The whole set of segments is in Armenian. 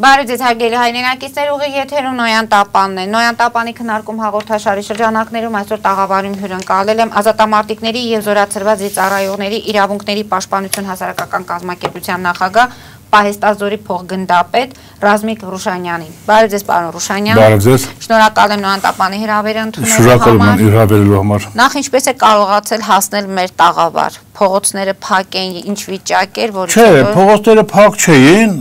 Բարեձեզ հարգելի հայրենակիցներ, ուղի եթերում Նոյան Տապանն է։ Նոյան Տապանի քննարկում հաղորդաշարի շրջանակներում այսօր տաղավարում հյուրընկալել եմ ազատամարտիկների եւ զորացրված ծառայողների իրավունքների պաշտպանություն հասարակական կազմակերպության նախագահ Պահեստազորի փոխգնդապետ Ռազմիկ Ռուշանյանին։ Բարև ձեզ, պարոն Ռուշանյան։ Բարև ձեզ։ Շնորհակալ եմ Նահանտապանի հրավերընդունելու համար։ Շնորհակալ եմ հրավերելու համար։ Նախ ինչպես է կարողացել հասնել մեր տաղավար։ Փողոցները փակ են, ինչ վիճակ էր, որ Չէ, փողոցները փակ չէին,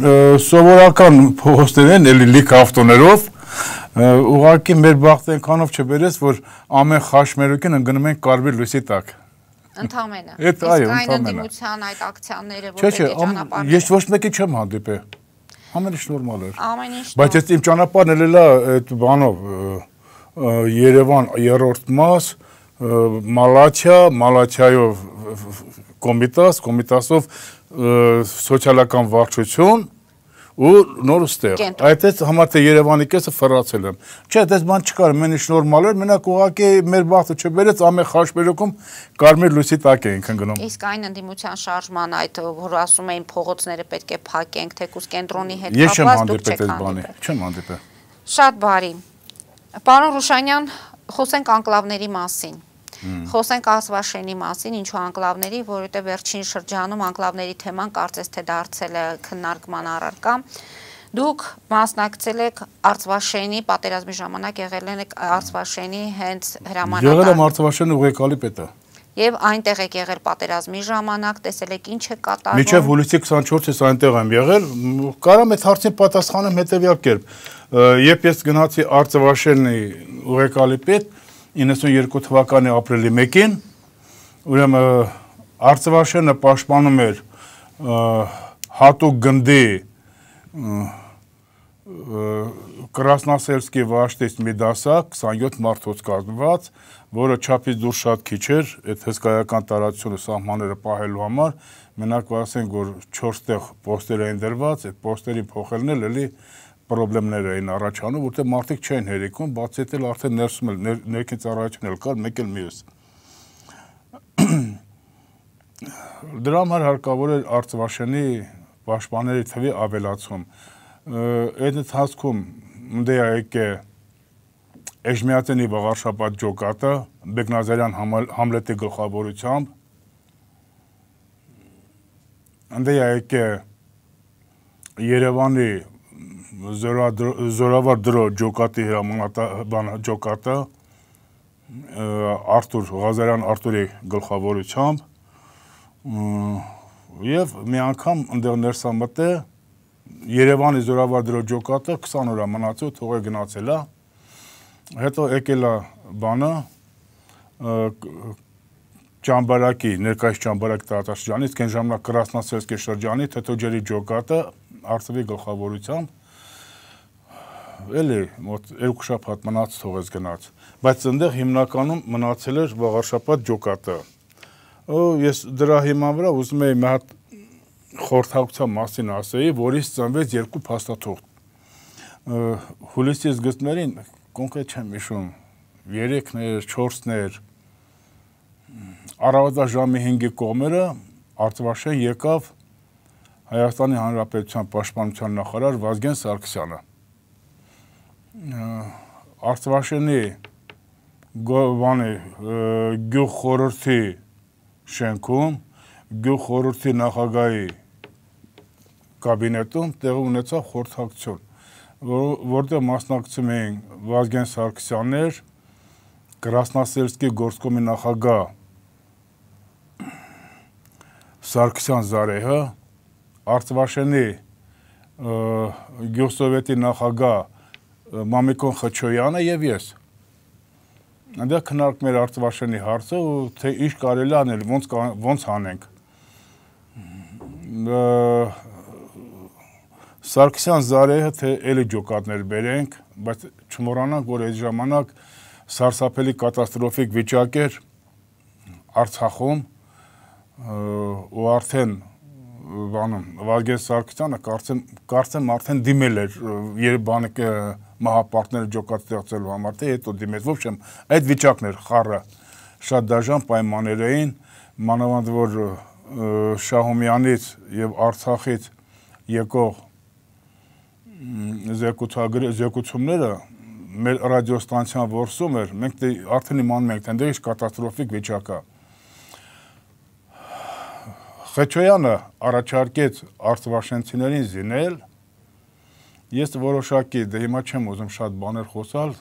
սովորական փողոցներ են, էլի լիք ավտոներով ուղղակի մեր բախտը այնքանով չբերես, որ ամեն խաշմերուկին ընկնում են կարմիր լույսի տակ։ Ընդամենը։ Այդ այո, ընդամենը։ Իսկ այն ընդդիմության այդ ակցիաները, որտեղ ճանապարհ։ Չէ, չէ, ես ոչ մեկի չեմ հանդիպել Ամեն ինչ նորմալ էր։ Ամեն ինչ։ Բայց ես իմ ճանապարհն էլ էլա այդ բանով Երևան երրորդ մաս Մալաթիա, Մալաթիայով Կոմիտաս, Կոմիտասով սոցիալական վարչություն ու նոր ստեղ։ Այդպես համար թե Երևանի կեսը ֆռացել եմ։ Չէ, այդպես բան չկար, մենիշ նորմալ էր, մենակ ուղակի մեր բախտը չբերեց, ամեն խաշբերոքում կարմիր լույսի տակ էինք ընկնում։ Իսկ այն ընդդիմության շարժման այդ որ ասում էին փողոցները պետք է փակենք, թեկուզ կենտրոնի հետ կապված դուք չեք հանդիպել։ Չեմ հանդիպել։ Շատ բարի։ Պարոն Ռուշանյան, խոսենք անկլավների մասին Խոսենք Ասվաշենի մասին, ինչու անկլավների, որովհետև վերջին շրջանում անկլավների թեման կարծես թե դարձել է քննարկման առարկա։ Դուք մասնակցել եք Արցվաշենի պատերազմի ժամանակ եղել եք Արցվաշենի հենց հրամանատար։ Եղել եմ Արցվաշենի ուղեկալի պետը եւ այնտեղ եք եղել պատերազմի ժամանակ, տեսել եք ինչ է կատարվում։ Միջև հուլիսի 24-ից այնտեղ եմ եղել, կարամ այդ հարցին պատասխանեմ հետեւյալ կերպ։ Երբ ես գնացի Արցվաշենի ուղեկալի պետ, 92 թվականի ապրիլի 1-ին ուրեմն Արծվաշենը պաշտպանում էր հատուկ գնդի Կրասնասերսկի վաշտից մի դասակ 27 մարդոց կազմված, որը չափից դուրս շատ քիչ էր, այդ հսկայական տարածությունը սահմանները պահելու համար, մենակ ասենք որ 4 տեղ պոստեր էին դրված, այդ պոստերի փոխելն էլ էլի խնդիրներ էին առաջանում, որտեղ մարդիկ չեն հերիքում, բացի դա արդեն ներսում էլ ներքին ծառայությունն էլ կար, մեկ էլ մյուս։ Դրա համար հարկավոր էր Արծվաշենի պաշտպանների թվի ավելացում։ Այդ ընթացքում ՄԴԱԵԿ-ը Էջմիածենի վաղարշապատ ջոկատը Բեգնազարյան Համլետի գլխավորությամբ անդեյայեք Երևանի զորավար դրո ջոկատի հրամանատա բան ջոկատը Արտուր Ղազարյան Արտուրի գլխավորությամբ եւ մի անգամ այնտեղ ներսամտե Երևանի զորավար դրո ջոկատը 20 օրա մնացու թողե գնացելա հա։ հետո եկելա բանը ճամբարակի ներկայիս ճամբարակ տարածաշրջանից կեն ժամանակ Կրասնասերսկի շրջանի թեթոջերի ջոկատը արծվի գլխավորությամբ էլի մոտ երկու շաբաթ մնաց թողեց գնաց, բայց այնտեղ հիմնականում մնացել էր վաղարշապատ ջոկատը։ Օ ես դրա հիման վրա ուզում եի մի հատ խորհրդակցության մասին ասեի, որից ծնվեց երկու փաստաթուղթ։ Հուլիսի զգեստներին կոնկրետ չեմ հիշում, 3-ներ, 4-ներ առավոտաժամի 5-ի կողմերը արտվաշեն եկավ Հայաստանի Հանրապետության պաշտպանության նախարար Վազգեն Սարգսյանը Արցվաշենի գովանի գյուղ խորհրդի շենքում գյուղ խորհրդի նախագահի կաբինետում տեղի ունեցավ խորհրդակցություն, որտեղ մասնակցում էին Վազգեն Սարգսյաններ, Կրասնասերսկի գործկոմի նախագահ Սարգսյան Զարեհը, Արցվաշենի գյուղ սովետի նախագահ Մամիկոն Խչոյանը եւ ես։ Այնտեղ քննարկում էր արտվաշենի հարցը ու թե ինչ կարելի անել, ոնց ոնց անենք։ Սարգսյան Զարեհը թե էլի ջոկատներ բերենք, բայց չմոռանանք, որ այդ ժամանակ սարսափելի կատաստրոֆիկ վիճակ էր Արցախում ու արդեն բանում Վարգես Սարգսյանը կարծեմ կարծեմ արդեն դիմել էր Երևանի մահապարտները ջոկատ ստեղծելու համար, թե հետո դիմեց, ոչ չեմ, այդ վիճակն էր խառը շատ դաժան պայմաններ էին, մանավանդ որ Շահումյանից եւ Արցախից եկող զեկուցումները մեր ռադիոստանցիան որսում էր, մենք դե- արդեն իմանում ենք, այնտեղ իշ կատաստրոֆիկ վիճակա։ Խեչոյանը առաջարկեց արծվաշենցիներին զինել, ես որոշակի, դե հիմա չեմ ուզում շատ բաներ խոսալ,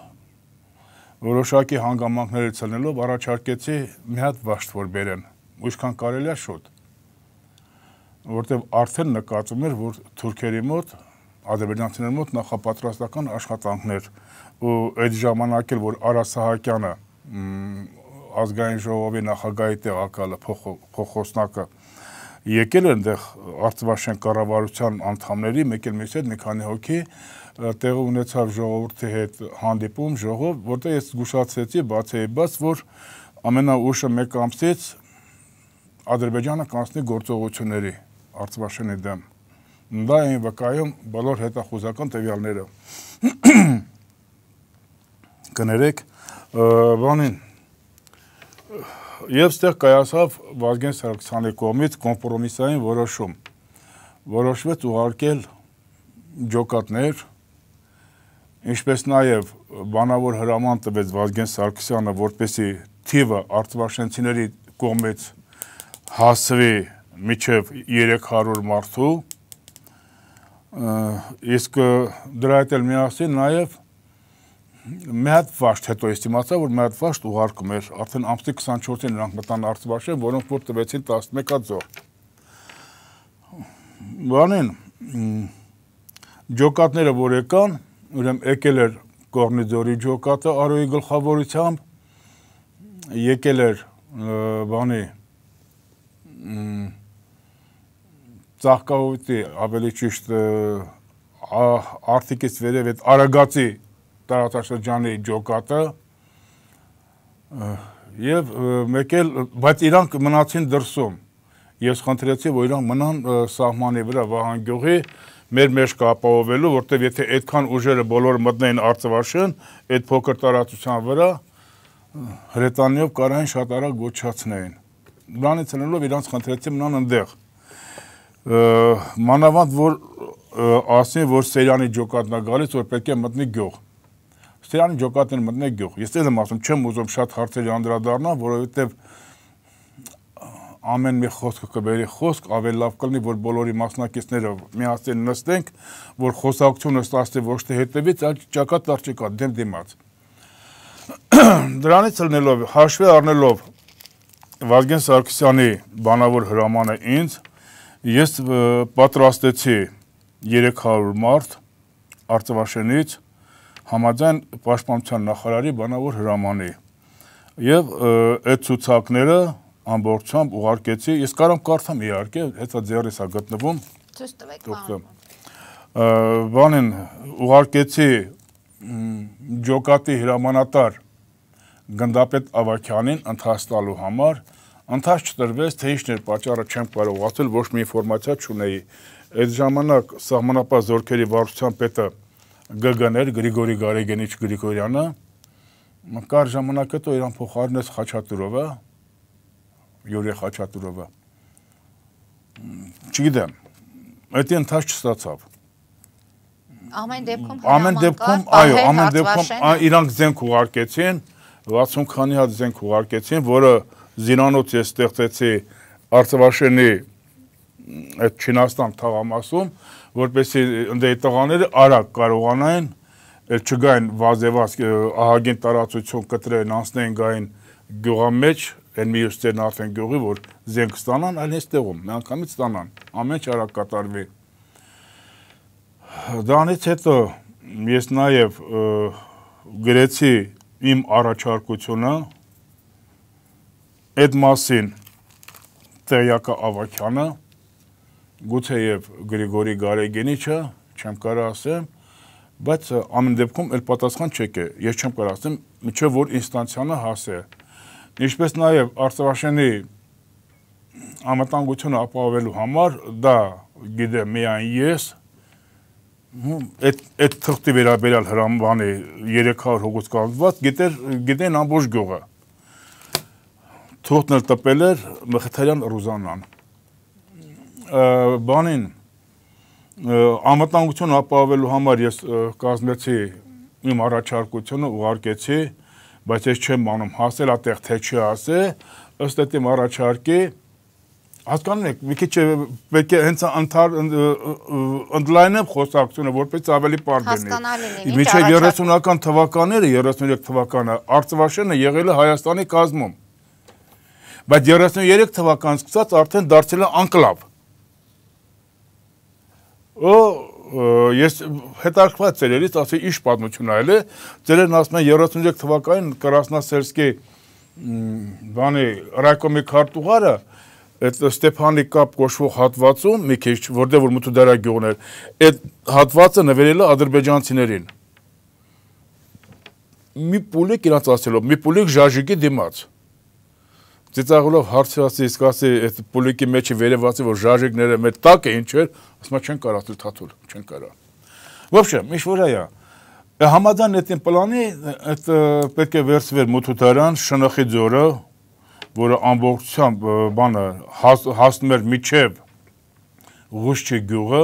որոշակի հանգամանքներից ելնելով առաջարկեցի մի հատ վաշտ որ բերեն, ուշքան կարելի է շուտ, որտեվ արդեն նկատում էր, որ թուրքերի մոտ, ադրբեջանցիների մոտ նախապատրաստական աշխատանքներ ու այդ ժամանակ էլ որ Արասահակյանը ազգային ժողովի նախագահի տեղակալը փոխոսնակը փոխ եկել էր այնտեղ Արցվաշեն կառավարության անդամների մեկ էլ մեծ հետ մի քանի հոգի տեղի ունեցավ ժողովրդի հետ հանդիպում, ժողով, որտեղ ես զգուշացրեցի բացեի բաց, որ ամենաուշը մեկ ամսից Ադրբեջանը կանցնի գործողությունների Արցվաշենի դեմ։ Դա էին վկայում բոլոր հետախուզական տվյալները։ Կներեք, բանին եւ ստեղ կայացավ Վազգեն Սարգսյանի կողմից կոմպրոմիսային որոշում։ Որոշվեց ուղարկել ջոկատներ, ինչպես նաեւ բանավոր հրաման տվեց Վազգեն Սարգսյանը, որպեսի թիվը արտվաշենցիների կողմից հասվի միջև 300 մարդու իսկ դրա հետ էլ միասին նաեւ մի հատ վաշտ հետո ես իմացա, որ մի հատ վաշտ ուղարկում էր, արդեն ամսի 24-ին նրանք մտան արտվաշեն, որոնք որ տվեցին 11-ա ձոր։ Բանին ջոկատները որ եկան, ուրեմն եկել էր Կողնիձորի ջոկատը Արոյի գլխավորությամբ, եկել էր բանի ծաղկահովիտի ավելի ճիշտ արդիկից վերև այդ արագացի տարածաշրջանի ջոկատը եւ մեկ էլ բայց իրանք մնացին դրսում ես խնդրեցի որ իրանք մնան սահմանի վրա վահանգյուղի մեր մեջ կապահովելու որտեվ եթե այդքան ուժերը բոլոր մտնեն արծվաշեն այդ փոքր տարածության վրա հրետանիով կարային շատ արագ գոչացնեին դրանից հնելով իրանք խնդրեցի մնան այնտեղ մանավանդ որ ասին որ Սերյանի ջոկատն է գալիս որ պետք է մտնի գյուղ Սրանի ջոկատ են մտնել գյուղ։ Ես էլ եմ ասում, չեմ ուզում շատ հարցերի անդրադառնալ, որովհետև ամեն մի խոսքը կբերի խոսք, ավելի լավ կլինի, որ բոլորի մասնակիցները միասին նստենք, որ խոսակցությունը ստացվի ոչ թե հետևից, այլ ճակատ արջիկա դեմ դիմաց։ Դրանից ելնելով, հաշվի առնելով Վազգեն Սարգսյանի բանավոր հրամանը ինձ, ես պատրաստեցի 300 մարդ Արծվաշենից համաձայն պաշտպանության նախարարի բանավոր հրամանի։ Եվ այդ ցուցակները ամբողջությամբ ուղարկեցի, ես կարամ կարդամ իհարկե, հետա ձեռիս է գտնվում։ Ցույց տվեք բանը։ Բանին ուղարկեցի ջոկատի հրամանատար գնդապետ Ավակյանին ընթացնալու համար, ընթաց չտրվեց, թե ինչն էր պատճառը չեմ կարող ասել, ոչ մի ինֆորմացիա չունեի։ Այդ ժամանակ սահմանապահ զորքերի վարչության պետը ԳԳ-ներ Գրիգորի Գարեգենիչ Գրիգորյանը կար ժամանակ հետո իրան փոխարինեց Խաչատուրովը Յուրի Խաչատուրովը չգիտեմ այդ ընթաց չստացավ ամեն դեպքում ամեն դեպքում այո ամեն դեպքում իրանք զենք ուղարկեցին 60 քանի հատ զենք ուղարկեցին որը զինանոց ես ստեղծեցի Արծվաշենի այդ Չինաստան թաղամասում որպեսզի ընդ այդ տղաները արագ կարողանային չգային վազեված ահագին տարածություն կտրեն, անցնեն գային գյուղամեջ, այն մյուսներն արդեն գյուղի, որ զենք ստանան, այլ այստեղում միանգամից ստանան, ամեն ինչ արագ կատարվի։ Դրանից հետո ես նաև գրեցի իմ առաջարկությունը այդ մասին Տերյակա Ավակյանը գուցեև Գրիգորի Գարեգենիչը, չեմ կարող ասեմ, բայց ամեն դեպքում էլ պատասխան չեք է։ Ես չեմ կարող ասեմ, միջև որ ինստանցիանը հասե։ Ինչպես նաև Արծվաշենի ամտանգությունը ապահովելու համար դա գիտեմ միայն ես այդ այդ թղթի վերաբերյալ հրամանի 300 հոգուց կազմված գիտեր գիտեն ամբողջ գյուղը թողնել տպել էր Մխիթարյան Ռուզանան բանին անվտանգություն ապահովելու համար ես կազմեցի իմ առաջարկությունը ուղարկեցի, բայց ես չեմ անում հասել այդտեղ թե չի ասե, ըստ այդ իմ առաջարկի հասկանում եք, մի քիչ պետք է հենց անթար ընդլայնեմ խոսակցությունը, որպես ավելի պարզ լինի։ Միջև 30-ական թվականները, 33 թվականը Արծվաշենը եղել է Հայաստանի կազմում։ Բայց 33 թվականից սկսած արդեն դարձել է անկլավ։ Օ ես հետարկված ծերերից ասի ինչ պատմություն այլ է ծերերն ասում են 33 թվականին Կրասնասերսկի բանի ռակոմի քարտուղարը այդ Ստեփանի կապ կոչվող հատվածում մի քիչ որտեղ որ մտուդարա գյուղն էր այդ հատվածը նվերել է ադրբեջանցիներին մի պուլիկ իրանց ասելով մի պուլիկ ժաժիկի դիմաց ծիծաղելով հարցրածի իսկ ասի այդ պոլիկի մեջը վերևացի որ ժաժիկները մեր տակ էին չէր ասում չեն կարա թաթուլ չեն կարա вообще ինչ որ այա համաձայն այդ պլանի այդ պետք է վերցվեր մութութարան շնխի ձորը որը ամբողջությամբ բանը հասնում էր միջև Ղուշչի գյուղը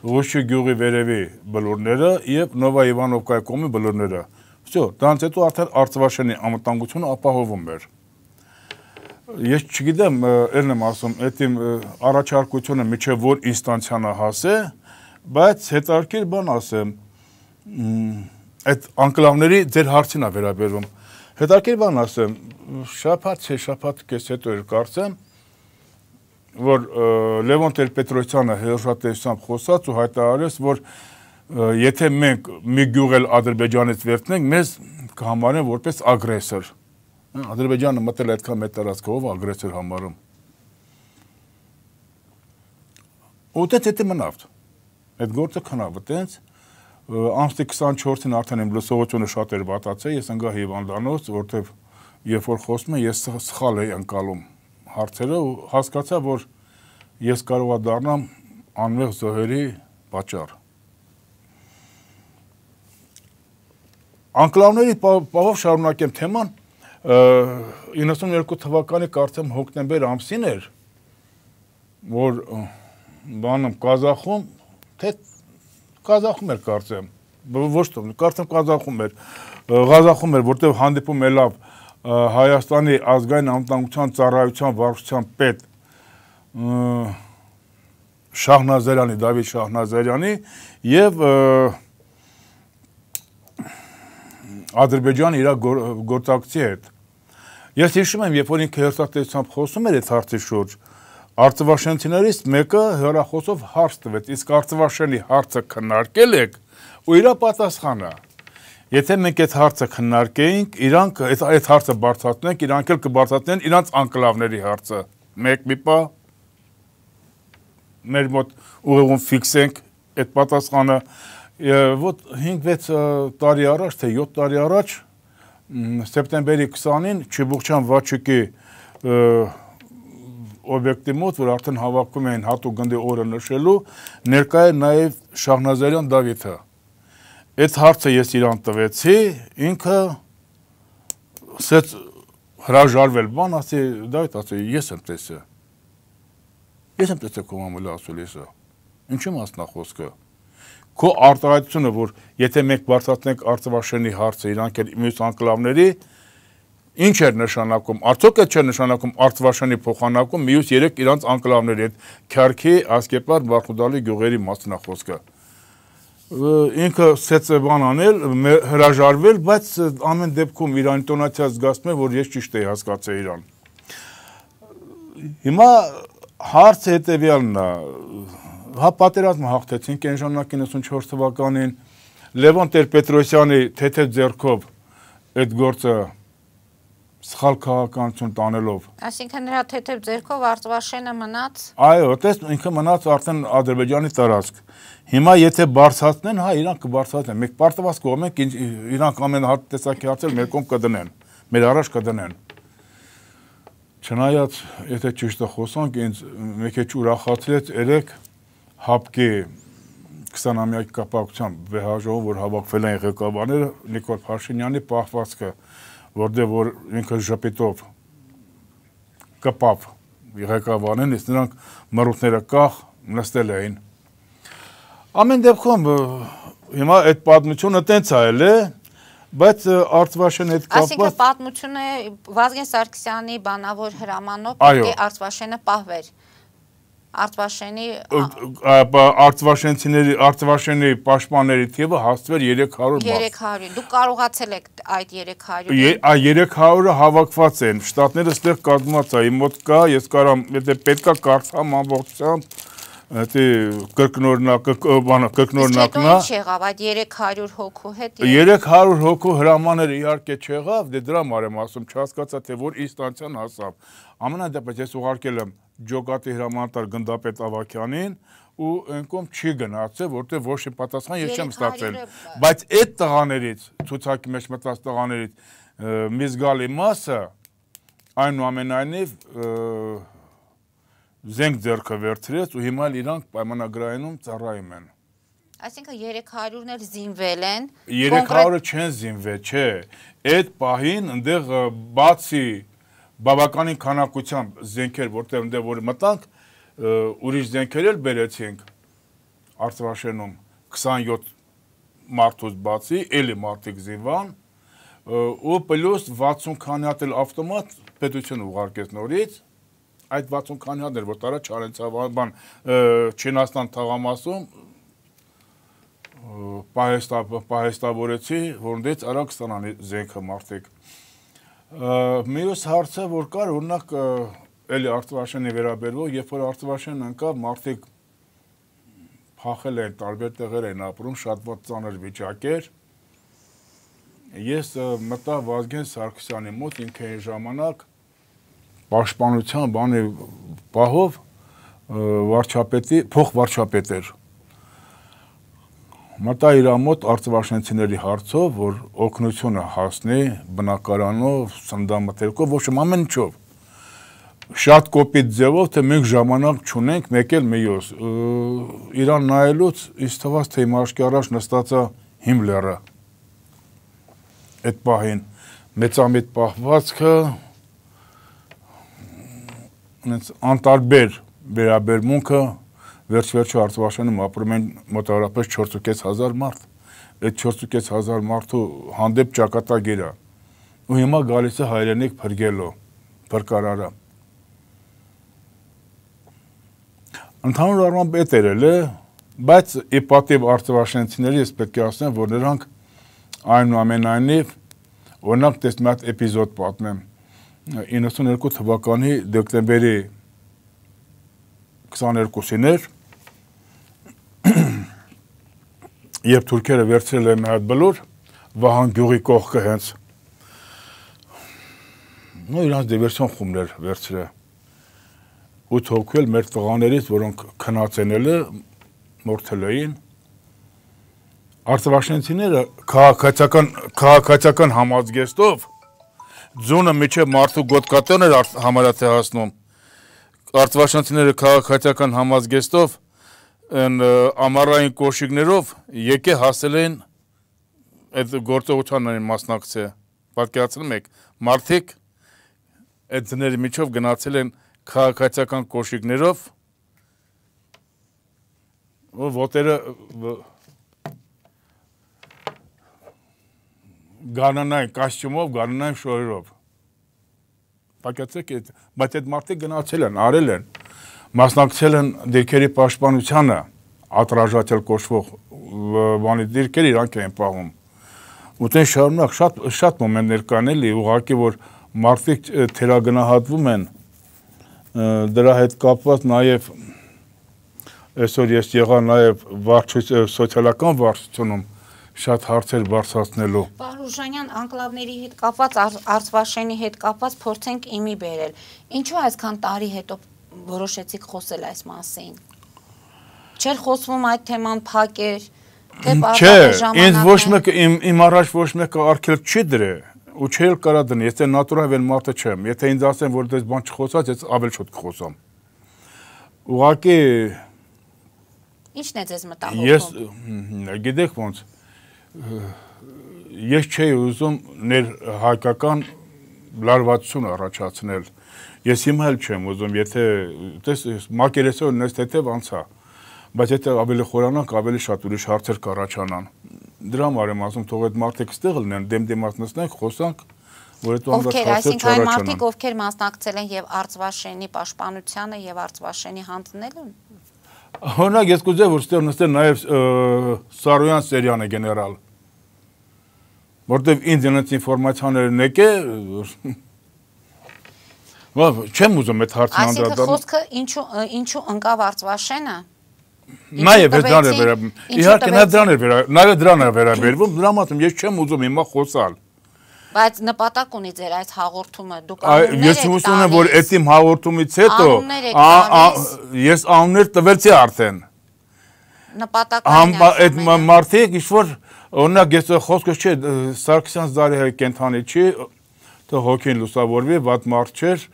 Ռուշի գյուղի վերևի բլուրները եւ Նովա Իվանովկայի կողմի բլուրները։ Всё, դրանից հետո արդեն Արցվաշենի անվտանգությունը ապահովում էր։ Ես չգիտեմ, ելն եմ ասում, այդ իմ առաջարկությունը միջև որ ինստանցիան հասե, բայց հետարքիր բան ասեմ, այդ անկլավների ձեր հարցին է վերաբերվում։ Հետարքիր բան ասեմ, շապատ չէ, շապատ կես հետո էր կարծեմ, որ Լևոն Տեր-Պետրոսյանը հերոշատեսությամբ խոսած ու հայտարարեց, որ եթե մենք մի գյուղ էլ Ադրբեջանից վերցնենք, մեզ կհամարեն որպես ագրեսոր Ադրբեջանը մտել այդքան մեծ տարածքով ագրեսոր համարում։ Ոտեց էտե մնավ։ Այդ գործը քնավ, այտենց ամսի 24-ին արդեն իմ լսողությունը շատ էր վատացել, ես ընկա հիվանդանոց, որտեվ երբ որ խոսում եմ, ես սխալ էի անցալում հարցերը ու հասկացա, որ ես կարողա դառնամ անմեղ զոհերի պատճառ։ Անկլավների պահով շարունակեմ թեման, 92 թվականի կարծեմ հոկտեմբեր ամսին էր որ բանում Ղազախում թե Ղազախում էր կարծեմ ոչ թե կարծեմ Ղազախում էր Ղազախում էր որտեղ հանդիպում ելավ Հայաստանի ազգային անվտանգության ծառայության վարչության պետ Շահնազարյանի Դավիթ Շահնազարյանի եւ և Ադրբեջանը իր գործակցի հետ։ Ես հիշում եմ, երբ որ ինքը հերթատեսությամբ խոսում էր այդ հարցի շուրջ, Արծվաշենցիներից մեկը հերախոսով հարց տվեց, իսկ Արծվաշենի հարցը քննարկել եք ու իր պատասխանը։ Եթե մենք այդ հարցը քննարկեինք, իրանք այդ այդ հարցը բարձրացնենք, իրանք էլ կբարձրացնեն իրանք անկլավների հարցը։ Մեկ մի պա մեր մոտ ուղղում ֆիքսենք այդ պատասխանը вот 5-6 տարի առաջ, թե 7 տարի առաջ սեպտեմբերի 20-ին Չիբուխչյան վաճիկի օբյեկտի մոտ, որ արդեն հավաքում էին հատու գնդի օրը նշելու, ներկա է նաև Շահնազարյան Դավիթը։ Այդ հարցը ես իրան տվեցի, ինքը ասեց հրաժարվել, բան ասի, Դավիթ ասի, ես եմ տեսը։ Ես եմ տեսը կոմամուլի ասուլիսը։ Ինչի մասնախոսքը։ խոսքը քո արտահայտությունը, որ եթե մենք բարձրացնենք Արցախաշենի հարցը իրանք էլ մյուս անկլավների, ինչ էր նշանակում։ Արդյոք այդ չէ նշանակում Արցախաշենի փոխանակում մյուս 3 իրանց անկլավների հետ Քարքի, Ասկեպար, Բարխուդալի գյուղերի մասն է խոսքը ինքը սեցը բան անել, հրաժարվել, բայց ամեն դեպքում իր ինտոնացիա զգացում է, որ ես ճիշտ եի հասկացել իրան։ Հիմա հարցը հետևյալն է, հա պատերազմը հաղթեցին կենժանակ 94 թվականին Լևոն Տեր-Պետրոսյանի թեթե ձեռքով այդ գործը սխալ քաղաքականություն տանելով։ Այսինքն նրա թեթև ձերքով Արծվաշենը մնաց։ Այո, որտես ինքը մնաց արդեն Ադրբեջանի տարածք։ Հիմա եթե բարձրացնեն, հա իրանք կբարձրացնեն։ Մեկ պարտված կողմ ենք իրանք ամեն հատ տեսակի հարցեր մեր կողմ կդնեն, մեր առաջ կդնեն։ Չնայած, եթե ճիշտը խոսանք, ինձ մեկ էլ ուրախացրեց, երեք հապկե 20-ամյակի կապակցությամբ վեհաժողով որ հավաքվել են ղեկավարները Նիկոլ Փաշինյանի պահվածքը որտեղ որ ինքը ժպիտով կպավ ղեկավարներն իսկ նրանք մռութները կախ նստել էին ամեն դեպքում հիմա այդ պատմությունը տենց այլ է բայց Արծվաշեն հետ կապված Այսինքն պատմությունը Վազգեն Սարգսյանի բանավոր հրամանով պետք է Արծվաշենը պահվեր Արտվաշենի արտվաշենցիների արտվաշենի պաշտպանների թիվը հասցվել 300 բաց։ 300։ Դուք կարողացել եք այդ 300-ը։ Ա 300-ը հավաքված են։ Շտատները ստեղ կազմված է, իմ մոտ կա, ես կարամ, եթե պետքա կարծամ ամբողջությամբ Այդի կրկնորնակը բանը կրկնորնակնա։ Իսկ եղավ այդ 300 հոգու հետ։ 300 հոգու հրամաները իհարկե չեղավ, դե դրա մարեմ ասում, չհասկացա թե որ ինստանցիան հասավ։ Ամենադեպս ես ուղարկել եմ Ջոգատի հրամանատար գնդապետ Ավակյանին ու ընկոմ չի գնացել, որտեղ ոչ մի պատասխան ես չեմ ստացել։ Բայց այդ տղաներից, ցուցակի մեջ մտած տղաներից մի զգալի մասը այնուամենայնիվ զենք ձեռքը վերցրեց ու հիմա իրանք պայմանագրայինում ծառայում են։ Այսինքն 300-ն էլ զինվել են։ 300-ը չեն զինվել, չէ։ Այդ պահին այնտեղ բացի բավականին քանակությամբ զենքեր, որտեղ ընդ որ մտանք, ուրիշ զենքեր էլ բերեցինք Արցախաշենում 27 մարդուց բացի, էլի մարդիկ զինվան, ու պլյուս 60 քանի հատ էլ ավտոմատ պետությունը ուղարկեց նորից այդ 60 քանի հատներ որ տարա Չարենցավան Չինաստան թաղամասում պահեստա պահեստավորեցի որոնցից արագ ստանան զենքը մարդիկ Մյուս հարցը որ կար, օրինակ էլի արտվաշենի վերաբերվող, երբ որ արտվաշենն անկավ, մարդիկ փախել են տարբեր տեղեր են ապրում, շատ ված ծանր վիճակ էր։ Ես մտա Վազգեն Սարգսյանի մոտ ինքը այն ժամանակ պաշտպանության բանի պահով վարչապետի փոխ վարչապետ էր մտա իր մոտ արծվաշենցիների հարցով, որ օգնությունը հասնի բնակարանով, սննդամթերքով, ոչ իմ ամեն ինչով։ Շատ կոպիտ ձևով, թե մենք ժամանակ չունենք, մեկ էլ միոս։ Իրան նայելուց ինձ թվաց, թե իմ աշկի առաջ նստած է Հիմլերը։ Այդ պահին մեծամիտ պահվածքը անտարբեր վերաբերմունքը վերջ-վերջը Արցախանում ապրում են մոտավորապես 4.5000 մարդ։ Այդ 4.5000 մարդու հանդեպ ճակատագիր է։ Ու հիմա գալիս է հայրենիք փրկելու, փրկարարը։ Ընդհանուր առմամբ է տերել է, բայց ի պատիվ արցախանցիների ես պետք է ասեմ, որ նրանք այնուամենայնիվ օրինակ տեսնում եմ էպիզոդ պատմեմ 92 թվականի դեկտեմբերի 22-ին էր երբ թուրքերը վերցրել են այդ բլուր Վահան գյուղի կողքը հենց նո իրանց դիվերսիոն խումներ վերցրել ու թողել մեր տղաներից, որոնք քնածենելը մորթել էին արտավաշենցիները քաղաքացական քաղաքացական համազգեստով ձունը միջև մարդու գոտկատոն էր համարած է հասնում արտավաշենցիները քաղաքացական համազգեստով ամառային կոշիկներով եկե հասել են այդ գործողությաններին մասնակցե։ Պատկերացնում եք, մարդիկ այդ ձների միջով գնացել են քաղաքացիական կոշիկներով, որ ոտերը գանանային կաստյումով, գանանային շորերով։ Պատկերացեք, բայց այդ մարդիկ գնացել են, արել են մասնակցել են դիրքերի պաշտպանությանը ատրաժատել կոչվող բանի դիրքեր իրանք են պահում։ Ուտեն շարունակ շատ շատ մոմենտներ կան էլի, ուղղակի որ մարդիկ թերագնահատվում են դրա հետ կապված նաև այսօր ես եղա նաև վարչույթ սոցիալական վարչությունում շատ հարցեր բարձրացնելու։ Պարոն Ուժանյան, անկլավների հետ կապված, Արցվաշենի հետ կապված փորձենք իմի բերել։ Ինչու այսքան տարի հետո որոշեցիք խոսել այս մասին։ Չէր խոսվում այդ թեման փակեր, թե պատահական ժամանակ։ Չէ, ինձ ոչ մեկ իմ իմ առաջ ոչ մեկը արկել չի դրե ու չէր կարա դնի, եթե նատուրալ եմ մարդը չեմ, եթե ինձ ասեն, որ դες բան չխոսած, ես ավել շուտ կխոսամ։ Ուղղակի Ինչն է ձեզ մտահոգում։ Ես գիտեք ոնց ես չէի ուզում ներ հայկական լարվածություն առաջացնել։ Ես իմ հել չեմ ուզում, եթե տես մակերեսը ունես թեթև անցա, բայց եթե ավելի խորանանք, ավելի շատ ուրիշ հարցեր կառաջանան։ Դրա համար եմ ասում, թող այդ մարդիկ ստեղ լինեն, դեմդեմած նստենք, խոսանք, որ այդ անդրադարձ հարցեր չառաջանան։ Ովքեր, այսինքն այն մարդիկ, ովքեր մասնակցել են եւ Արծվաշենի պաշտպանությանը եւ Արծվաշենի հանդնելուն։ Օրինակ ես կուզեի որ ստեղ նստեր նաեւ Սարոյան Սերյանը գեներալ որտեվ ինձ այնց ինֆորմացիաներն եկե Ո՞վ չեմ ուզում այդ հարցին անդրադառնալ։ Այսինքն խոսքը ինչու ինչու ընկավ Արծվաշենը։ Նաև դրան է վերաբերվում։ Իհարկե նա դրան է վերաբերվում, նաև դրան է վերաբերվում, դրա մասին ես չեմ ուզում հիմա խոսալ։ Բայց նպատակ ունի ձեր այս հաղորդումը դուք անուններ եք տալիս։ Ես ուզում եմ որ այդ իմ հաղորդումից հետո ես անուններ տվեցի արդեն։ Նպատակային։ Այդ մարդիկ ինչ որ Օրինակ ես խոսքս չէ Սարգսյան Զարեհը կենթանի չի, թե հոգին լուսավորվի, վատ մարդ չէր,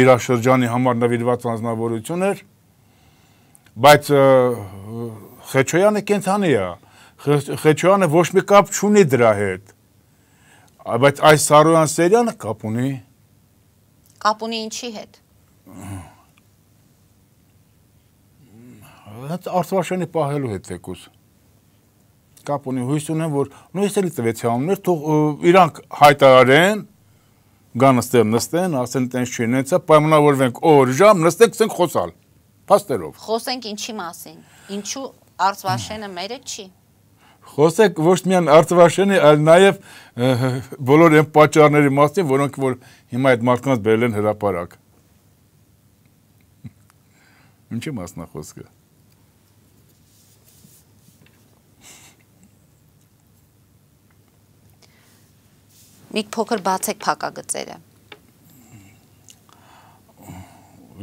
իր շրջանի համար նվիրված անznավորություն էր։ Բայց Խեչոյանը կենթանի է։ Խեչոյանը ոչ մի կապ չունի դրա հետ։ Բայց այս Սարոյան Սերյանը կապ ունի։ Կապ ունի ինչի հետ։ Հա արծվաշենի պահելու հետ եկուս։ Հա կապ ունի, հույս ունեմ, որ նույնիսկ էլի տվեցի անուններ, թող իրանք հայտարարեն, գան ստեղ նստեն, ասեն տենց չի նեցա, պայմանավորվենք օր ժամ, նստեք ցենք խոսալ։ Փաստերով։ Խոսենք ինչի մասին։ Ինչու Արծվաշենը մերը չի։ Խոսեք ոչ միայն Արծվաշենի, այլ նաև բոլոր այն պատճառների մասին, որոնք որ հիմա այդ մարդկանց բերել են հրաապարակ։ Ինչի մասն է խոսքը։ մի փոքր բացեք փակագծերը։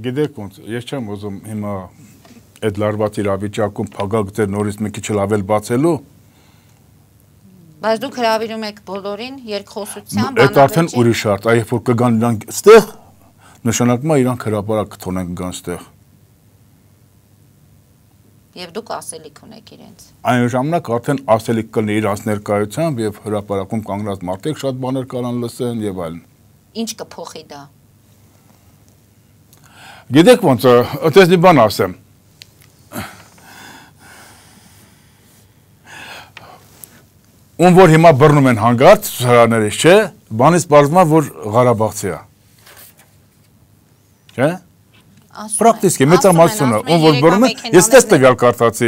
Գիտեք ոնց, ես չեմ ուզում հիմա այդ լարված իրավիճակում փակագծեր նորից մի քիչ լավել բացելու։ Բայց դուք հրավիրում եք բոլորին երկխոսության բանալու։ Այդ արդեն ուրիշ հարց, այ երբ որ կգան իրանք ստեղ, նշանակում է իրանք հրաապարակ կթողնեն կգան ստեղ եւ դուք ասելիք ունեք իրենց։ Այն ժամանակ արդեն ասելիք կլինի իրաց ներկայությամբ եւ հրաապարակում կանգնած մարդիկ շատ բաներ կարան լսեն եւ այլն։ Ինչ կփոխի դա։ Գիտեք ոնց, այտես մի բան ասեմ։ Ում որ հիմա բռնում են հանգարց հրաներից, չէ՞, բանից բարձվում որ Ղարաբաղցի է։ Չէ՞։ Պրակտիկի մեծամասնությունը, ում որ բռնում են, ես տես տվյալ կարդացի,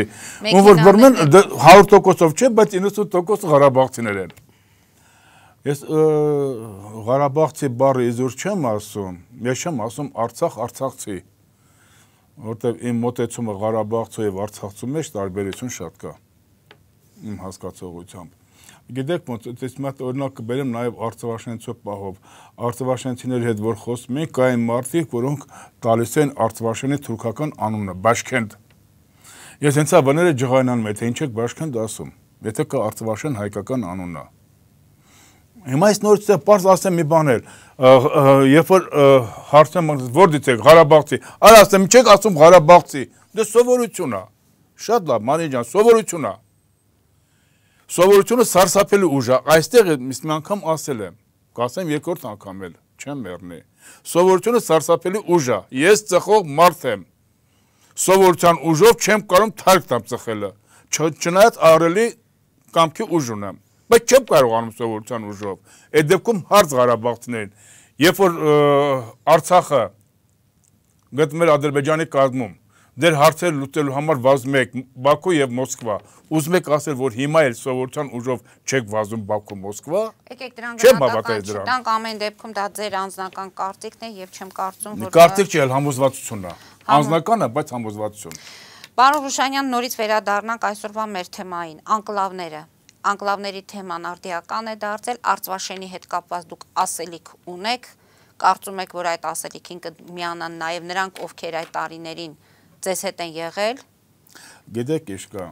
ում որ բռնում են 100%-ով դե, չէ, բայց 90%-ը Ղարաբաղցիներ են։ Ես Ղարաբաղցի բառը իզուր չեմ ասում, ես չեմ ասում Արցախ, Արցախցի, որտեղ իմ մտածումը Ղարաբաղցու եւ Արցախցու մեջ տարբերություն շատ կա։ Իմ հասկացողությամբ Գիտեք ոնց, այս մատ օրինակ կբերեմ նաև արծվաշենցու պահով։ Արծվաշենցիների հետ որ խոսում ենք, կային մարդիկ, որոնք տալիս են արծվաշենի թուրքական անունը՝ Բաշքենդ։ Ես հենց ավաները ջղայնանում եմ, թե ինչ է Բաշքենդ ասում, եթե կա արծվաշեն հայկական անունն է։ Հիմա այս նորից է պարզ ասեմ մի բան էր, երբ որ հարցեմ որդից եք, Ղարաբաղցի, արա ասեմ, չեք ասում Ղարաբաղցի, դե սովորություն է, շատ լավ, Մարին ջան, սովորություն է Սովորությունը սարսափելու ուժ է։ Այստեղ ես մի անգամ ասել եմ, կասեմ երկրորդ անգամ էլ, չեմ մեռնի։ Սովորությունը սարսափելու ուժ է։ Ես ծխող մարդ եմ։ Սովորության ուժով չեմ կարող թարգ տամ ծխելը։ Չնայած առելի կամքի ուժ ունեմ, բայց չեմ կարողանում սովորության ուժով։ Այդ դեպքում հարց Ղարաբաղցիներին, երբ որ Արցախը գտնվել Ադրբեջանի կազմում, դեր հարցեր լուծելու համար վազում եք Բաքու եւ Մոսկվա։ Ուզում եք ասել, որ հիմա էլ սովորության ուժով չեք վազում Բաքու Մոսկվա։ Եկեք դրան գնահատական չտանք ամեն դեպքում դա ձեր անձնական կարծիքն է եւ չեմ կարծում որ Կարծիք չէ, այլ համոզվածությունն է։ Անձնականը, բայց համոզվածություն։ Պարոն Ռուշանյան, նորից վերադառնանք այսօրվա մեր թեմային՝ անկլավները անկլավների թեման արդիական է դարձել, արծվաշենի հետ կապված դուք ասելիք ունեք, կարծում եք, որ այդ ասելիքին կմիանան նաև նրանք, ովքեր այդ տարիներին ձեզ հետ են եղել։ Գիտեք, իշկա։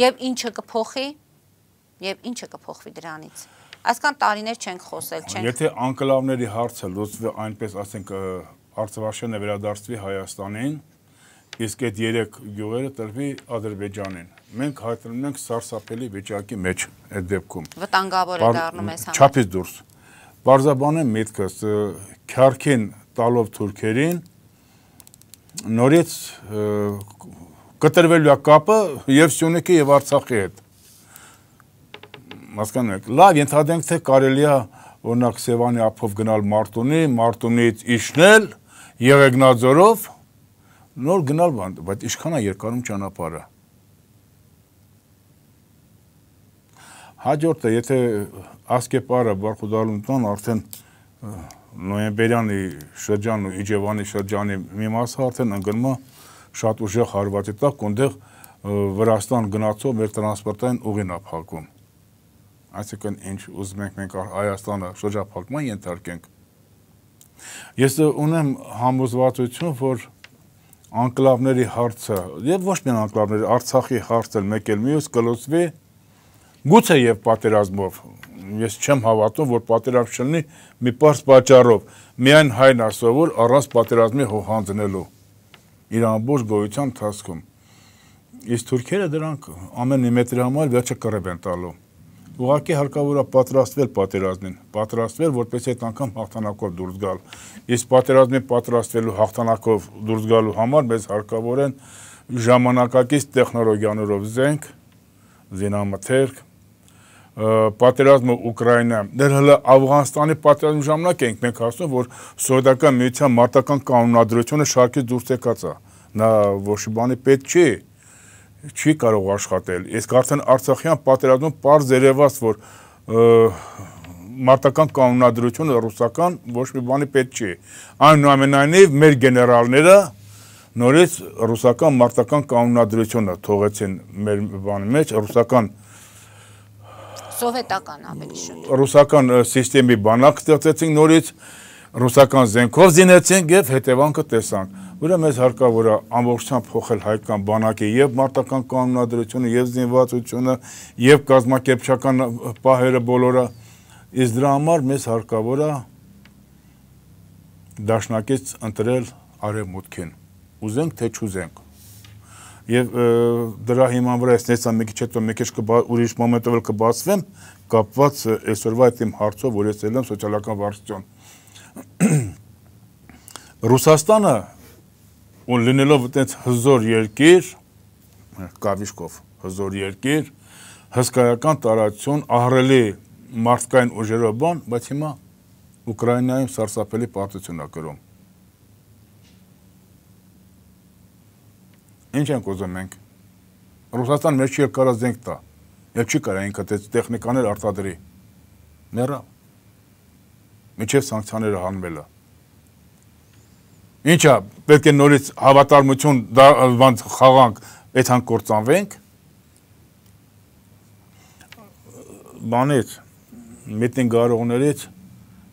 Եվ ինչը կփոխի, եւ ինչը կփոխվի դրանից։ Այսքան տարիներ չենք խոսել, չենք։ Եթե անկլավների հարցը լուծվի այնպես, ասենք, Արցախաշենը վերադարձվի Հայաստանին, իսկ այդ երեք գյուղերը տրվի Ադրբեջանին։ Մենք հայտնվում ենք սարսափելի վիճակի մեջ այդ դեպքում։ Վտանգավոր է դառնում այս համար։ Չափից դուրս։ Բարձաբանը միտքս քարքին տալով թուրքերին նորից կտրվելու է կապը եւ Սյունիքի եւ Արցախի հետ։ Հասկանում եք։ Լավ, ենթադրենք թե կարելի է օրինակ Սևանի ափով գնալ Մարտունի, Մարտունից իջնել Եղեգնաձորով նոր գնալ բան, բայց ինչքան է երկարում ճանապարհը։ Հաջորդը, եթե ասկեպարը բարխուդալուն տան արդեն և, նոյեմբերյանի շրջանն ու Իջևանի շրջանի մի մասը արդեն ընկնում է շատ ուժեղ հարվածի տակ, որտեղ Վրաստան գնացող մեր տրանսպորտային ուղին է փակում։ Այսինքն ինչ ուզում ենք մենք Հայաստանը շրջափակման ենթարկենք։ Ես ունեմ համոզվածություն, որ անկլավների հարցը եւ ոչ միայն անկլավների Արցախի հարցը մեկ էլ մյուս կլուծվի գուցե եւ պատերազմով ես չեմ հավատում, որ պատերազմ չլինի մի պարզ պատճառով, միայն հայն ասովոր առանց պատերազմի հանձնելու իր ամբողջ գոյության ընթացքում։ Իսկ թուրքերը դրանք ամեն մետրի համար վերջը կռիվ են տալու։ Ուղղակի հարկավոր է պատրաստվել պատերազմին, պատրաստվել, որպես այդ անգամ հաղթանակով դուրս գալ։ Իսկ պատերազմի պատրաստելու հաղթանակով դուրս գալու համար մեզ հարկավոր են ժամանակակից տեխնոլոգիաներով զենք, զինամթերք, պատերազմը Ուկրաինա, դեռ հələ Աфghանստանի պատերազմի ժամանակ ենք մենք հասնում, որ սովետական միության մարտական կանոնադրությունը շարքից դուրս եկած է։ Նա ոչ բանի պետք չի չի կարող աշխատել։ Իսկ արդեն Արցախյան պատերազմում པարզ երևաց, որ մարտական կանոնադրությունը ռուսական ոչ մի բանի պետք չի։ Այնուամենայնիվ մեր գեներալները նորից ռուսական մարտական կանոնադրությունը թողեցին մեր բանի մեջ, ռուսական կանոնադրությունը սովետական ավելի շուտ։ Ռուսական համակարգի բանակ ստեղծեցին նորից, ռուսական զենքով զինեցին եւ հետևանքը տեսան։ Ուրեմն մեզ հարկավոր է ամբողջությամբ փոխել հայկական բանակի եւ մարտական կանոնադրությունը եւ զինվածությունը եւ կազմակերպչական պահերը բոլորը իսկ դրա համար մեզ հարկավոր է դաշնակից ընտրել արևմուտքին։ Ուզենք թե չուզենք եւ դրա հիման վրա ես հեսա մեկի չետ ու մեկի շկը ուրիշ մոմենտով էլ կբացվեմ կապված այսօրվա այդ իմ հարցով որ ես ելեմ սոցիալական վարչություն Ռուսաստանը ու լինելով այդպես հզոր երկիր կավիշկով հզոր երկիր հսկայական տարածություն ահրելի մարդկային ուժերով բան բայց հիմա Ուկրաինայում սարսափելի պատմություն է գրում Ինչ ենք ուզում մենք։ Ռուսաստան մեր չի կարած դենք տա։ Եվ չի կարա ինքը այդ տեխնիկաներ արտադրի։ Մեռա։ Միջև սանկցիաները հանվելը։ Ինչա, պետք է նորից հավատարմություն դա բանց խաղանք, այդ հան կործանվենք։ Բանից միտինգարողներից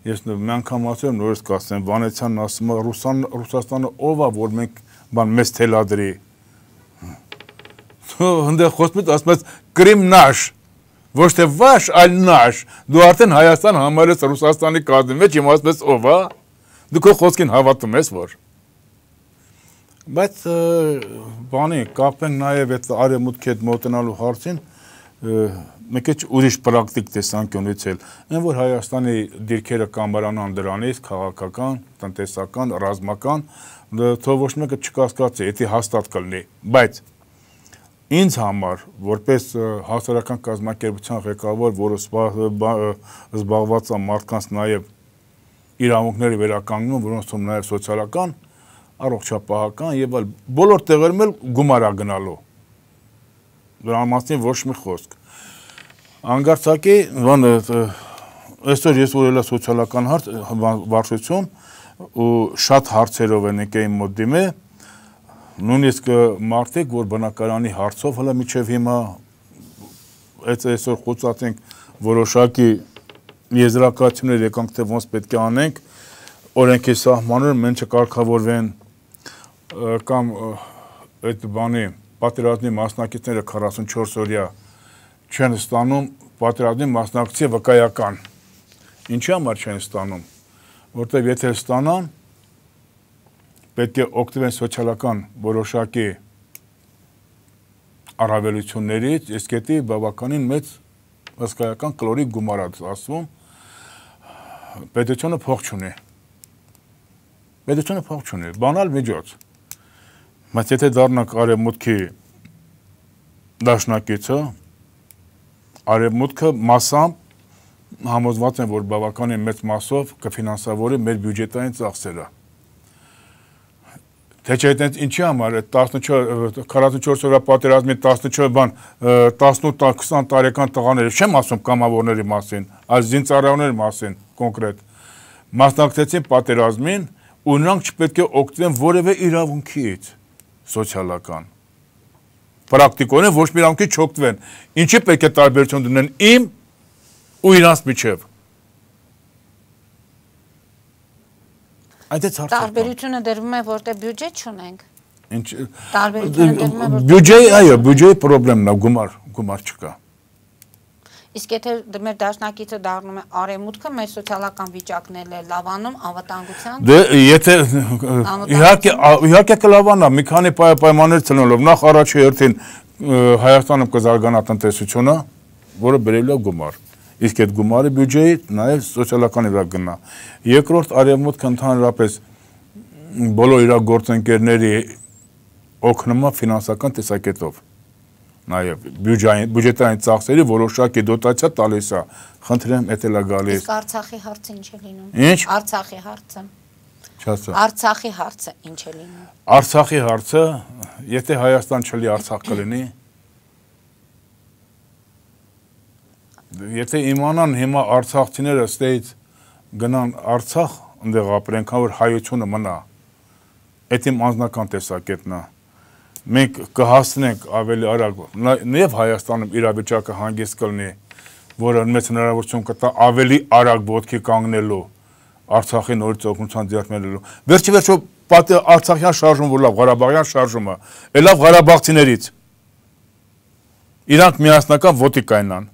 ես մի անգամ ասեմ նորից կասեմ, Վանեցյանն ասում է Ռուսան Ռուսաստանը ով է որ մենք բան մեզ թելադրի այնտեղ խոսում ես ասում ես Կրիմ նաշ ոչ թե վաշ, այլ նաշ։ Դու արդեն Հայաստան համարես Ռուսաստանի կազմի մեջ, իմ ասում ես ով է։ Դու քո խոսքին հավատում ես որ։ Բայց բանի կապենք նաև այդ արևմուտքի հետ մոտենալու հարցին մեկ էլ ուրիշ պրակտիկ տեսանկյունից էլ այն որ Հայաստանի դիրքերը կամարանան դրանից քաղաքական, տնտեսական, ռազմական, թող ոչ մեկը չկասկածի, դա հաստատ կլինի։ Բայց ինձ համար որպես հասարակական կազմակերպության ղեկավար, որը զբաղված է մարդկանց նաև իրավունքների վերականգնում, որոնցում նաև սոցիալական, առողջապահական եւ այլ բոլոր տեղերում էլ գումար է գնալու։ Դրա մասին ոչ մի խոսք։ Անգարցակի բանը այսօր ես որելա սոցիալական հարց վարշություն ու շատ հարցերով են եկել մոտ դիմել նույնիսկ մարդիկ, որ բնակարանի հարցով հələ միջև հիմա այս այսօր խոցած ենք որոշակի եզրակացումներ եկանք, թե ոնց պետք է անենք, օրենքի սահմանները մեն չկարգավորվեն կամ այդ բանի պատերազմի մասնակիցները 44 օրյա չեն ստանում պատերազմի մասնակցի վկայական։ Ինչի համար չեն ստանում, որտեղ եթե ստանան, պետք է օգտվեն սոցիալական որոշակի առավելություններից, իսկ դա բավականին մեծ հսկայական կլորի գումարած ասվում պետությունը փող չունի։ Պետությունը փող չունի, բանալ միջոց։ Բայց եթե դառնանք արևմուտքի դաշնակիցը, արևմուտքը մասամբ համոզված են, որ բավականին մեծ մասով կֆինանսավորի մեր բյուջետային ծախսերը Թե չէ այդտենց ինչի համար այդ 14 44 օրյա պատերազմի 14 բան 18-20 տարեկան տղաները, չեմ ասում կամավորների մասին, այլ զինծառայողների մասին կոնկրետ մասնակցեցին պատերազմին ու նրանք չպետք է օգտվեն որևէ իրավունքից սոցիալական պրակտիկորեն ոչ մի իրավունքի չօգտվեն։ Ինչի պետք է տարբերություն դնեն իմ ու իրանց միջև։ Այդ է ցարտը։ Տարբերությունը դերվում է, որտեղ բյուջե չունենք։ Ինչ տարբերությունը դերվում է, որտեղ բյուջեի, այո, բյուջեի խնդրեմն է, գումար, գումար չկա։ Իսկ եթե դե մեր դաշնակիցը դառնում է արևմուտքը, մեր սոցիալական վիճակներն է լավանում, անվտանգության։ Դե եթե իհարկե իհարկե կլավանա, մի քանի պայմաններ ցնելով, նախ առաջի հերթին Հայաստանը կզարգանա տնտեսությունը, որը բերելու է գումար։ Իսկ այդ գումարը բյուջեի նաև սոցիալական վրա գնա։ Երկրորդ արևմուտքը ընդհանրապես բոլոր իր գործընկերների օգնումա ֆինանսական տեսակետով նաև բյուջեային բյուջետային ծախսերի որոշակի դոտացիա տալիս է խնդրեմ էտելա գալիս իսկ արցախի հարցը ինչ է լինում ինչ արցախի հարցը Չասա։ Արցախի հարցը ինչ է լինում։ Արցախի հարցը, եթե Հայաստան չլի Արցախ կլինի, եթե իմանան հիմա արցախցիները ստեից գնան Արցախ, այնտեղ ապրեն, քան որ հայությունը մնա։ Այդ իմ անձնական տեսակետն է։ Մենք կհասնենք ավելի արագ։ Նաև Հայաստանում իրավիճակը հանգիստ կլինի, որը մեծ հնարավորություն կտա ավելի արագ ոտքի կանգնելու Արցախի նորից օգնության ձեռնելու։ Վերջի վերջո պատը Արցախյան շարժումը, որ լավ Ղարաբաղյան շարժումը, ելավ Ղարաբաղցիներից։ Իրանք միասնական ոտի կայնան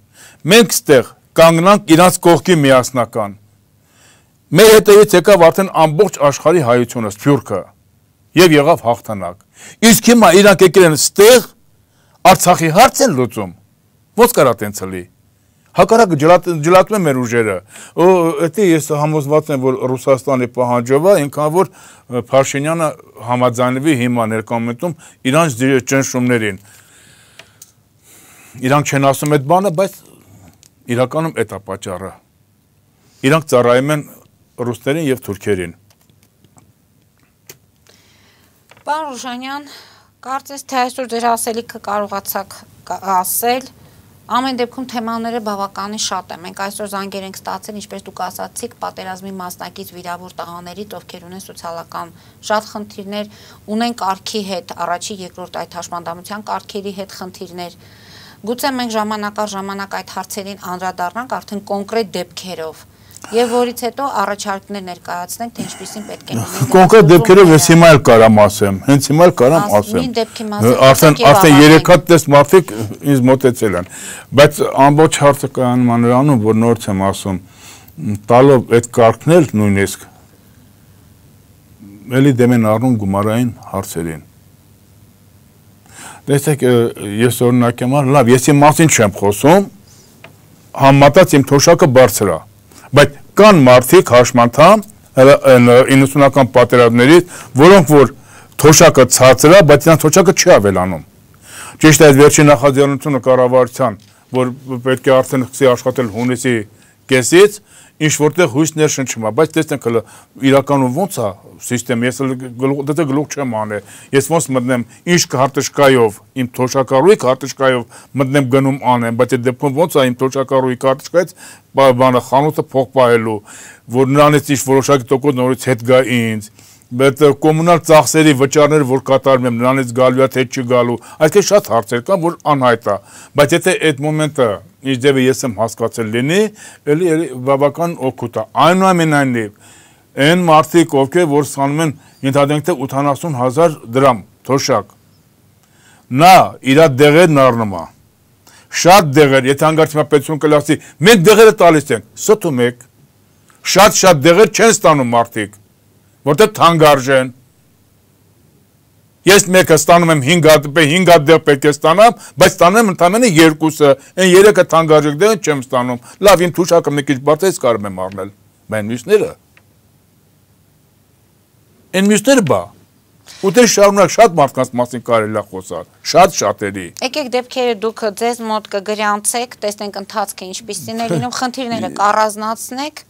մենք ստեղ կանգնանք իրանց կողքի միասնական։ Մեր հետևից եկավ արդեն ամբողջ աշխարհի հայությունը, Սփյուռքը, եւ եղավ հաղթանակ։ Իսկ հիմա իրանք եկել են ստեղ Արցախի հարց են լուծում։ Ո՞նց կարա տենց լի։ Հակառակը ջլատում է մեր ուժերը։ Օ, դա ես համոզված եմ, որ Ռուսաստանի պահանջով է, ինքան որ Փաշինյանը համաձայնվի հիմա ներկամտում իրանց ճնշումներին։ Իրանք չեն ասում այդ բանը, բայց իրականում այդ է պատճառը։ Իրանք ծառայում են ռուսներին եւ թուրքերին։ Պարոն Ռուժանյան, կարծես թե այսօր ձեր ասելիքը կարողացաք ասել, Ամեն դեպքում թեմաները բավականին շատ են։ Մենք այսօր զանգեր ենք ստացել, ինչպես դուք ասացիք, պատերազմի մասնակից վիրավոր տղաներից, ովքեր ունեն սոցիալական շատ խնդիրներ, ունեն կարգի հետ, առաջի, երկրորդ այդ հաշմանդամության կարգերի հետ խնդիրներ, Գուցե մենք ժամանակար ժամանակ այդ հարցերին անդրադառնանք արդեն կոնկրետ դեպքերով եւ որից հետո առաջարկներ ներկայացնենք թե ինչպեսին պետք է լինի կոնկրետ դեպքերով ես հիմա էլ կարամ ասեմ հենց հիմա էլ կարամ ասեմ արդեն արդեն 3 հատ տես մաֆիկ ինձ մտեցել են բայց ամբողջ հարցը կայանում նրանում որ նորից եմ ասում տալով այդ կարգնել նույնիսկ ելի դեմ են առնում գումարային հարցերին Տեսեք, ես օրինակ եմ արել, լավ, ես իմ մասին չեմ խոսում, համատած իմ թոշակը բարձր է։ Բայց կան մարդիկ հաշմանդամ 90-ական պատերազմներից, որոնք որ թոշակը ցածր է, բայց իրենց թոշակը չի ավելանում։ Ճիշտ է, այդ վերջին նախաձեռնությունը կառավարության, որ պետք է արդեն սկսի աշխատել հունիսի կեսից, ինչ որտեղ հույսներ շնչում է, բայց տեսնենք հələ իրականում ո՞նց է համակարգը, ես հələ գլուխ դա գլուխ չեմ անել։ Ես ո՞նց մտնեմ, ինչ քարտշկայով, իմ թոշակառուի քարտշկայով մտնեմ գնում անեմ, բայց այդ դեպքում ո՞նց է իմ թոշակառուի քարտշկայից բանը խանութը փոխ պահելու, որ նրանից ինչ որոշակի տոկոս նորից հետ գա ինձ այդ կոմունալ ծախսերի վճարները, որ կատարում եմ, նրանից գալու է թե չգալու, այսքան շատ հարցեր կան, որ անհայտ է։ Բայց եթե այդ մոմենտը ինչ դեպի ես եմ հասկացել լինի, էլի բավական օգուտ է։ Այնուամենայնիվ, այն մարդիկ, ովքեր որ ստանում են ենթադրենք թե 80000 դրամ թոշակ, նա իր դեղերն առնում է։ Շատ դեղեր, եթե հանգարցիմա պետություն կլացի, մենք դեղերը տալիս ենք, ստում եք։ Շատ-շատ դեղեր չեն ստանում մարդիկ որտեղ թանգարժեն։ Ես մեկը ստանում եմ 5 հատ, 5 հատ դեղ պետք է ստանամ, բայց ստանում եմ ընդամենը երկուսը, այն երեքը թանգարժեք դեղ չեմ ստանում։ Լավ, իմ թուշակը մի քիչ բարձր է, կարող եմ առնել։ Բայց մյուսները։ Այն մյուսները բա։ Ուտեր շարունակ շատ մարդկանց մասին կարելի է խոսալ, շատ շատերի։ Եկեք դեպքերը դուք ձեզ մոտ կգրանցեք, տեսնենք ընթացքը ինչպիսին է լինում, խնդիրները կառազնացնեք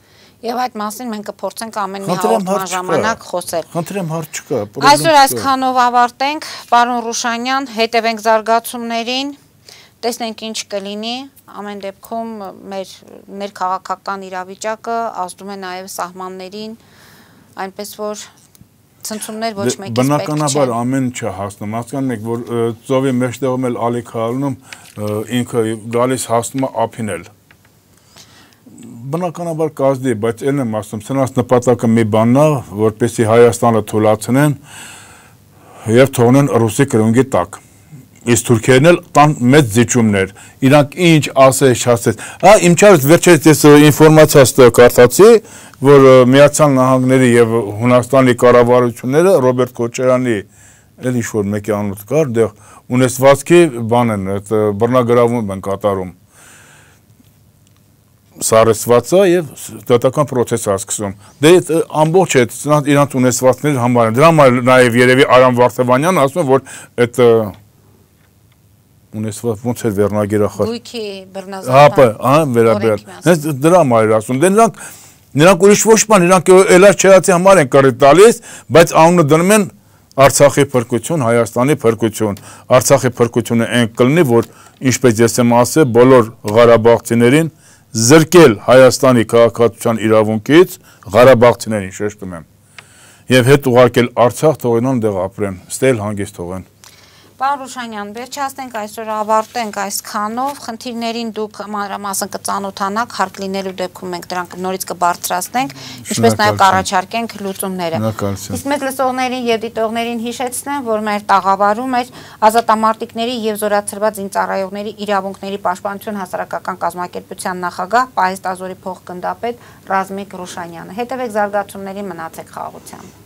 եւ այդ մասին մենք կփորձենք ամեն մի հաղորդման ժամանակ խոսել։ Խնդրեմ հարց չկա։ Այսօր այսքանով ավարտենք։ Պարոն Ռուշանյան, հետևենք զարգացումներին, տեսնենք ինչ կլինի։ Ամեն դեպքում մեր ներքաղաքական իրավիճակը ազդում է նաեւ սահմաններին, այնպես որ ցնցումներ ոչ դե մեկից պետք չէ։ Բնականաբար ամեն ինչը հասնում, հասկանում եք, որ ծովի մեջտեղում էլ ալիք հալնում ինքը գալիս հասնում է ափինել բնականաբար կազդի է, բայց ելն եմ ասում, սրանց նպատակը մի բաննա, որպեսի Հայաստանը թուլացնեն և թողնեն ռուսի կրունգի տակ։ Իս թուրքերն էլ տան մեծ զիջումներ, իրանք ինչ ասես, չասես։ Հա, իմ չարս վերջերս ես ինվորմացիաս կարթացի, որ Միացյալ Նահանգների և Հունաստանի կառավարությունները Ռոբերտ Քոչարյանի էլ ինչ որ մեկի անունը կար, դեղ ունեցվածքի բան են, բռնագրավում են կատարում սարսված է եւ դատական process-ը հասկանում։ Դե այդ ամբողջ այդ իրանց ունեցվածները համարեն։ Դրա համար նաեւ երևի Արամ Վարդովանյանը ասում է, որ այդ ունեցված ոնց էր վերնագիրը խոր։ Գույքի բռնազավթ։ Հապա, հա, վերաբերյալ։ Հենց դրա համար ասում։ Դե նրանք նրանք ուրիշ ոչ բան, նրանք ելար չերացի համար են կռի տալիս, բայց անունը դնում են Արցախի փրկություն, Հայաստանի փրկություն։ Արցախի փրկությունը այն կլինի, որ ինչպես ես եմ ասել, բոլոր Ղարաբաղցիներին զրկել Հայաստանի քաղաքացիության իրավունքից Ղարաբաղցիներին շեշտում եմ։ Եվ հետ ուղարկել Արցախ թողնան դեղ ապրեն, ստել հանգիստ թողեն։ Պարոն Ռուշանյան, վերջացնենք այսօր ավարտենք այս քանով։ Խնդիրներին դուք մանրամասն կծանոթանաք, հարկ լինելու դեպքում մենք դրանք նորից կբարձրացնենք, ինչպես նաև կառաջարկենք լուծումները։ Իսկ մեզ լսողներին եւ դիտողներին հիշեցնեմ, որ մեր տաղավարում էր ազատամարտիկների եւ զորացրված ինծառայողների իրավունքների պաշտպանություն հասարակական կազմակերպության նախագահ Պահեստազորի փոխգնդապետ Ռազմիկ Ռուշանյանը։ Հետևեք զարգացումներին մնացեք խաղաղությամբ։